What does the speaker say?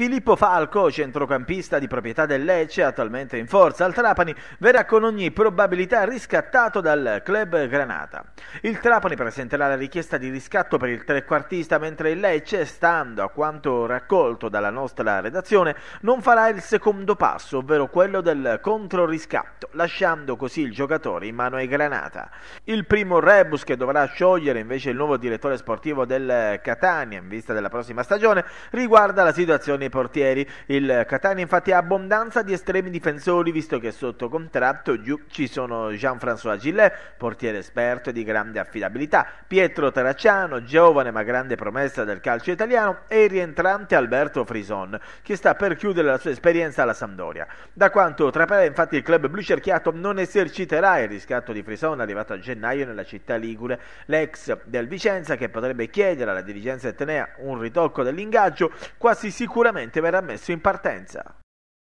Filippo Falco, centrocampista di proprietà del Lecce, attualmente in forza al Trapani, verrà con ogni probabilità riscattato dal club Granata. Il Trapani presenterà la richiesta di riscatto per il trequartista, mentre il Lecce, stando a quanto raccolto dalla nostra redazione, non farà il secondo passo, ovvero quello del controriscatto, lasciando così il giocatore in mano ai Granata. Il primo rebus che dovrà sciogliere invece il nuovo direttore sportivo del Catania in vista della prossima stagione riguarda la situazione dei portieri. Il Catania infatti ha abbondanza di estremi difensori visto che sotto contratto giù ci sono Jean-François Gillet, portiere esperto e di grande affidabilità, Pietro Taracciano, giovane ma grande promessa del calcio italiano e il rientrante Alberto Frison che sta per chiudere la sua esperienza alla Sampdoria. Da quanto trapela infatti il club blu cerchiato non eserciterà il riscatto di Frison arrivato a gennaio nella città ligure. L'ex del Vicenza che potrebbe chiedere alla dirigenza etnea un ritocco dell'ingaggio quasi sicuramente sicuramente verrà messo in partenza.